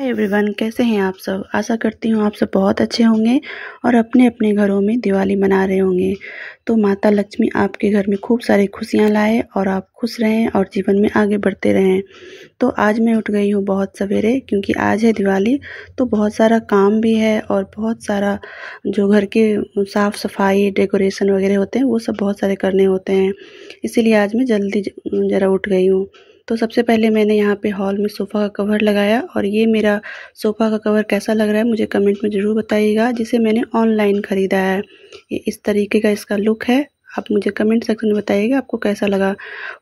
hi everyone कैसे हैं आप सब आशा करती हूँ आप सब बहुत अच्छे होंगे और अपने अपने घरों में दिवाली मना रहे होंगे तो माता लक्ष्मी आपके घर में खूब सारी खुशियाँ लाए और आप खुश रहें और जीवन में आगे बढ़ते रहें तो आज मैं उठ गई हूँ बहुत सवेरे क्योंकि आज है दिवाली तो बहुत सारा काम भी है और बहुत सारा जो घर के साफ़ सफाई डेकोरेशन वगैरह होते हैं वो सब बहुत सारे करने होते हैं इसीलिए आज मैं जल्दी ज़रा उठ गई हूँ तो सबसे पहले मैंने यहाँ पे हॉल में सोफ़ा का कवर लगाया और ये मेरा सोफ़ा का कवर कैसा लग रहा है मुझे कमेंट में ज़रूर बताइएगा जिसे मैंने ऑनलाइन ख़रीदा है ये इस तरीके का इसका लुक है आप मुझे कमेंट सेक्शन में बताइएगा आपको कैसा लगा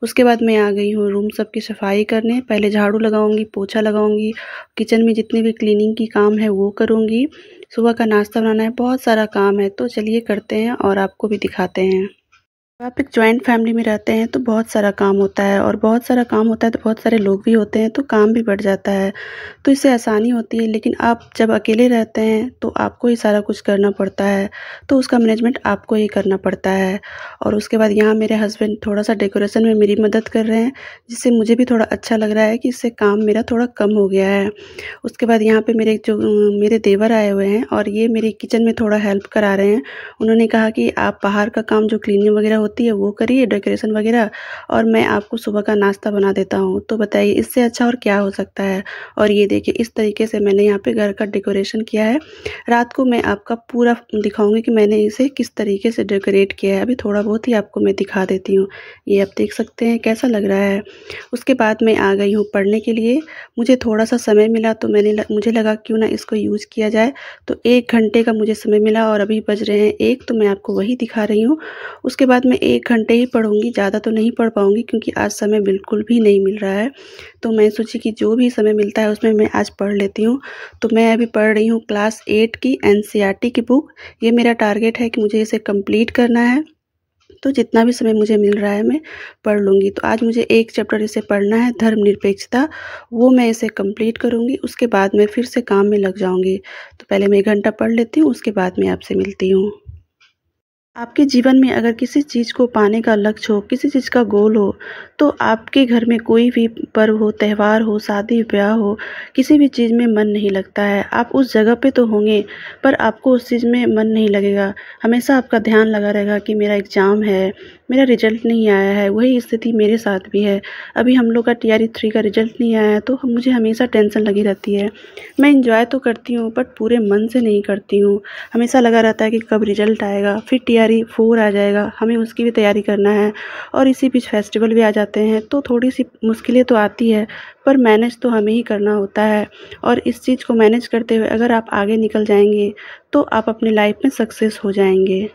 उसके बाद मैं आ गई हूँ रूम सब की सफाई करने पहले झाड़ू लगाऊंगी पोछा लगाऊंगी किचन में जितने भी क्लीनिंग की काम है वो करूँगी सुबह का नाश्ता बनाना है बहुत सारा काम है तो चलिए करते हैं और आपको भी दिखाते हैं आप एक ज्वाइंट फैमिली में रहते हैं तो बहुत सारा काम होता है और बहुत सारा काम होता है तो बहुत सारे लोग भी होते हैं तो काम भी बढ़ जाता है तो इससे आसानी होती है लेकिन आप जब अकेले रहते हैं तो आपको ही सारा कुछ करना पड़ता है तो उसका मैनेजमेंट आपको ही करना पड़ता है और उसके बाद यहाँ मेरे हस्बैंड थोड़ा सा डेकोरेशन में मेरी मदद कर रहे हैं जिससे मुझे भी थोड़ा अच्छा लग रहा है कि इससे काम मेरा थोड़ा कम हो गया है उसके बाद यहाँ पर मेरे जो मेरे देवर आए हुए हैं और ये मेरे किचन में थोड़ा हेल्प करा रहे हैं उन्होंने कहा कि आप बाहर का काम जो क्लिनिंग वगैरह होती है वो करिए डेकोरेशन वगैरह और मैं आपको सुबह का नाश्ता बना देता हूँ तो बताइए इससे अच्छा और क्या हो सकता है और ये देखिए इस तरीके से मैंने यहाँ पे घर का डेकोरेशन किया है रात को मैं आपका पूरा दिखाऊंगी कि मैंने इसे किस तरीके से डेकोरेट किया है अभी थोड़ा बहुत ही आपको मैं दिखा देती हूँ ये आप देख सकते हैं कैसा लग रहा है उसके बाद मैं आ गई हूँ पढ़ने के लिए मुझे थोड़ा सा समय मिला तो मैंने मुझे लगा क्यों ना इसको यूज़ किया जाए तो एक घंटे का मुझे समय मिला और अभी बज रहे हैं एक तो मैं आपको वही दिखा रही हूँ उसके बाद मैं एक घंटे ही पढ़ूंगी ज़्यादा तो नहीं पढ़ पाऊँगी क्योंकि आज समय बिल्कुल भी नहीं मिल रहा है तो मैं सोची कि जो भी समय मिलता है उसमें मैं आज पढ़ लेती हूँ तो मैं अभी पढ़ रही हूँ क्लास एट की एन e की बुक ये मेरा टारगेट है कि मुझे इसे कम्प्लीट करना है तो जितना भी समय मुझे मिल रहा है मैं पढ़ लूँगी तो आज मुझे एक चैप्टर इसे पढ़ना है धर्मनिरपेक्षता वो मैं इसे कंप्लीट करूँगी उसके बाद मैं फिर से काम में लग जाऊँगी तो पहले मैं एक घंटा पढ़ लेती हूँ उसके बाद मैं आपसे मिलती हूँ आपके जीवन में अगर किसी चीज़ को पाने का लक्ष्य हो किसी चीज़ का गोल हो तो आपके घर में कोई भी पर्व हो त्यौहार हो शादी ब्याह हो किसी भी चीज़ में मन नहीं लगता है आप उस जगह पे तो होंगे पर आपको उस चीज़ में मन नहीं लगेगा हमेशा आपका ध्यान लगा रहेगा कि मेरा एग्ज़ाम है मेरा रिजल्ट नहीं आया है वही स्थिति मेरे साथ भी है अभी हम लोग का टी आर थ्री का रिजल्ट नहीं आया है तो मुझे हमेशा टेंशन लगी रहती है मैं इंजॉय तो करती हूँ बट पूरे मन से नहीं करती हूँ हमेशा लगा रहता है कि कब रिजल्ट आएगा फिर टी तैयारी फोर आ जाएगा हमें उसकी भी तैयारी करना है और इसी बीच फेस्टिवल भी आ जाते हैं तो थोड़ी सी मुश्किलें तो आती है पर मैनेज तो हमें ही करना होता है और इस चीज़ को मैनेज करते हुए अगर आप आगे निकल जाएंगे तो आप अपने लाइफ में सक्सेस हो जाएंगे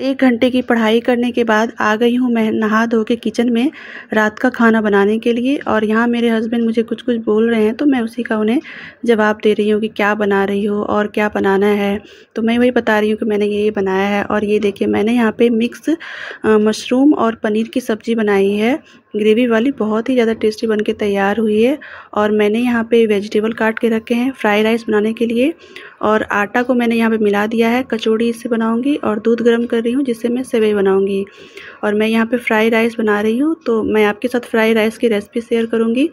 एक घंटे की पढ़ाई करने के बाद आ गई हूँ मैं नहा धो के किचन में रात का खाना बनाने के लिए और यहाँ मेरे हस्बैंड मुझे कुछ कुछ बोल रहे हैं तो मैं उसी का उन्हें जवाब दे रही हूँ कि क्या बना रही हो और क्या बनाना है तो मैं वही बता रही हूँ कि मैंने ये बनाया है और ये देखिए मैंने यहाँ पे मिक्स मशरूम और पनीर की सब्ज़ी बनाई है ग्रेवी वाली बहुत ही ज़्यादा टेस्टी बनके तैयार हुई है और मैंने यहाँ पे वेजिटेबल काट के रखे हैं फ्राई राइस बनाने के लिए और आटा को मैंने यहाँ पे मिला दिया है कचौड़ी इससे बनाऊँगी और दूध गर्म कर रही हूँ जिससे मैं सेवई बनाऊँगी और मैं यहाँ पे फ्राई राइस बना रही हूँ तो मैं आपके साथ फ्राई राइस की रेसिपी शेयर करूँगी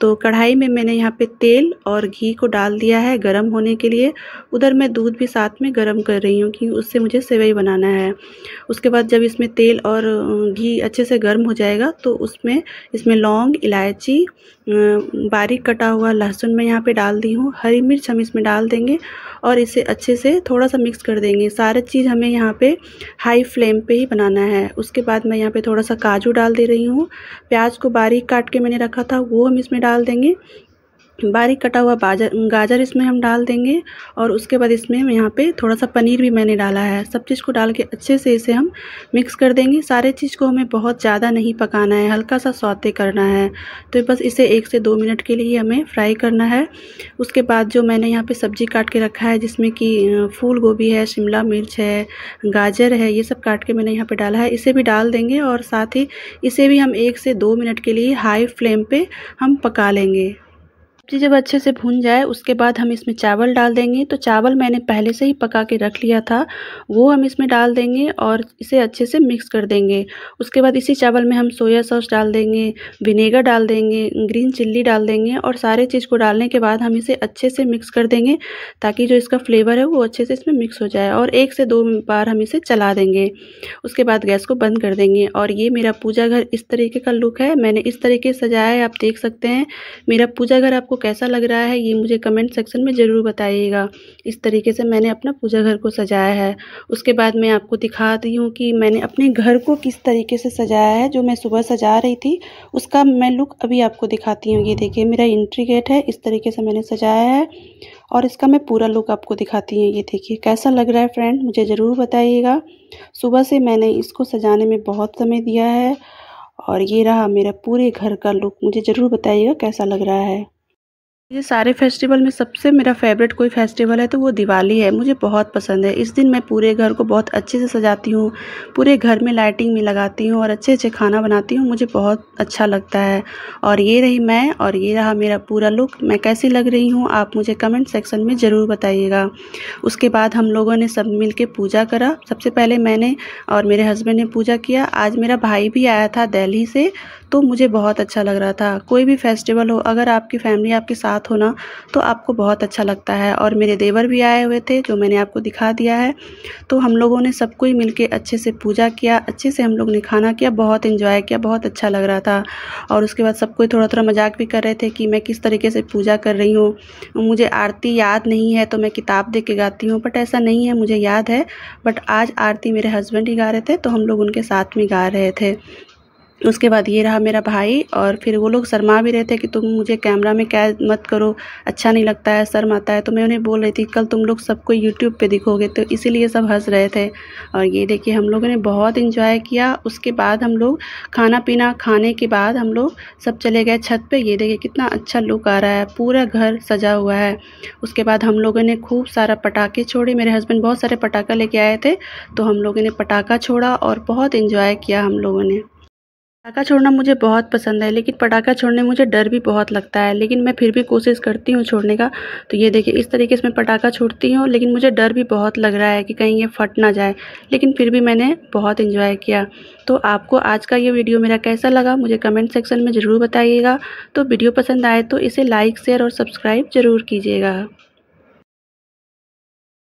तो कढ़ाई में मैंने यहाँ पर तेल और घी को डाल दिया है गर्म होने के लिए उधर मैं दूध भी साथ में गर्म कर रही हूँ क्योंकि उससे मुझे सेवई बनाना है उसके बाद जब इसमें तेल और घी अच्छे से गर्म हो जाएगा तो उस इसमें इसमें लौंग इलायची बारीक कटा हुआ लहसुन मैं यहाँ पे डाल दी हूँ हरी मिर्च हम इसमें डाल देंगे और इसे अच्छे से थोड़ा सा मिक्स कर देंगे सारा चीज़ हमें यहाँ पे हाई फ्लेम पे ही बनाना है उसके बाद मैं यहाँ पे थोड़ा सा काजू डाल दे रही हूँ प्याज को बारीक काट के मैंने रखा था वो हम इसमें डाल देंगे बारीक कटा हुआ बाजर गाजर इसमें हम डाल देंगे और उसके बाद इसमें यहाँ पे थोड़ा सा पनीर भी मैंने डाला है सब चीज़ को डाल के अच्छे से इसे हम मिक्स कर देंगे सारे चीज़ को हमें बहुत ज़्यादा नहीं पकाना है हल्का सा सौते करना है तो बस इसे एक से दो मिनट के लिए हमें फ्राई करना है उसके बाद जो मैंने यहाँ पर सब्ज़ी काट के रखा है जिसमें कि फूल गोभी है शिमला मिर्च है गाजर है ये सब काट के मैंने यहाँ पर डाला है इसे भी डाल देंगे और साथ ही इसे भी हम एक से दो मिनट के लिए हाई फ्लेम पर हम पका लेंगे सब्जी जब अच्छे से भून जाए उसके बाद हम इसमें चावल डाल देंगे तो चावल मैंने पहले से ही पका के रख लिया था वो हम इसमें डाल देंगे और इसे अच्छे से मिक्स कर देंगे उसके बाद इसी चावल में हम सोया सॉस डाल देंगे विनेगर डाल देंगे ग्रीन चिल्ली डाल देंगे और सारे चीज़ को डालने के बाद हम इसे अच्छे से मिक्स कर देंगे ताकि जो इसका फ्लेवर है वो अच्छे से इसमें मिक्स हो जाए और एक से दो बार हम इसे चला देंगे उसके बाद गैस को बंद कर देंगे और ये मेरा पूजा घर इस तरीके का लुक है मैंने इस तरीके सजाया है आप देख सकते हैं मेरा पूजा घर आपको कैसा लग रहा है ये मुझे कमेंट सेक्शन में ज़रूर बताइएगा इस तरीके से मैंने अपना पूजा घर को सजाया है उसके बाद मैं आपको दिखाती हूँ कि मैंने अपने घर को किस तरीके से सजाया है जो मैं सुबह सजा रही थी उसका मैं लुक अभी आपको दिखाती हूँ ये देखिए मेरा इंट्री गेट है इस तरीके से मैंने सजाया है और इसका मैं पूरा लुक आपको दिखाती हूँ ये देखिए कैसा लग रहा है फ्रेंड मुझे ज़रूर बताइएगा सुबह से मैंने इसको सजाने में बहुत समय दिया है और ये रहा मेरा पूरे घर का लुक मुझे ज़रूर बताइएगा कैसा लग रहा है ये सारे फेस्टिवल में सबसे मेरा फेवरेट कोई फेस्टिवल है तो वो दिवाली है मुझे बहुत पसंद है इस दिन मैं पूरे घर को बहुत अच्छे से सजाती हूँ पूरे घर में लाइटिंग में लगाती हूँ और अच्छे अच्छे खाना बनाती हूँ मुझे बहुत अच्छा लगता है और ये रही मैं और ये रहा मेरा पूरा लुक मैं कैसी लग रही हूँ आप मुझे कमेंट सेक्शन में ज़रूर बताइएगा उसके बाद हम लोगों ने सब मिल के पूजा करा सबसे पहले मैंने और मेरे हस्बैंड ने पूजा किया आज मेरा भाई भी आया था दिल्ली से तो मुझे बहुत अच्छा लग रहा था कोई भी फेस्टिवल हो अगर आपकी फैमिली आपके साथ साथ होना तो आपको बहुत अच्छा लगता है और मेरे देवर भी आए हुए थे जो मैंने आपको दिखा दिया है तो हम लोगों ने सबको ही मिल अच्छे से पूजा किया अच्छे से हम लोग ने खाना किया बहुत इन्जॉय किया बहुत अच्छा लग रहा था और उसके बाद सबको थोड़ा थोड़ा मजाक भी कर रहे थे कि मैं किस तरीके से पूजा कर रही हूँ मुझे आरती याद नहीं है तो मैं किताब दे के गाती हूँ बट ऐसा नहीं है मुझे याद है बट आज आरती मेरे हस्बैंड ही गा रहे थे तो हम लोग उनके साथ में गा रहे थे उसके बाद ये रहा मेरा भाई और फिर वो लोग शर्मा भी रहे थे कि तुम मुझे कैमरा में कैद मत करो अच्छा नहीं लगता है शर्म आता है तो मैं उन्हें बोल रही थी कल तुम लोग सबको यूट्यूब पे दिखोगे तो इसीलिए सब हंस रहे थे और ये देखिए हम लोगों ने बहुत इन्जॉय किया उसके बाद हम लोग खाना पीना खाने के बाद हम लोग सब चले गए छत पर ये देखिए कितना अच्छा लुक आ रहा है पूरा घर सजा हुआ है उसके बाद हम लोगों ने खूब सारा पटाखे छोड़े मेरे हस्बैंड बहुत सारे पटाखा लेके आए थे तो हम लोगों ने पटाखा छोड़ा और बहुत इन्जॉय किया हम लोगों ने पटाखा छोड़ना मुझे बहुत पसंद है लेकिन पटाखा छोड़ने मुझे डर भी बहुत लगता है लेकिन मैं फिर भी कोशिश करती हूँ छोड़ने का तो ये देखिए इस तरीके से मैं पटाखा छोड़ती हूँ लेकिन मुझे डर भी बहुत लग रहा है कि कहीं ये फट ना जाए लेकिन फिर भी मैंने बहुत इन्जॉय किया तो आपको आज का ये वीडियो मेरा कैसा लगा मुझे कमेंट सेक्शन में ज़रूर बताइएगा तो वीडियो पसंद आए तो इसे लाइक शेयर और सब्सक्राइब ज़रूर कीजिएगा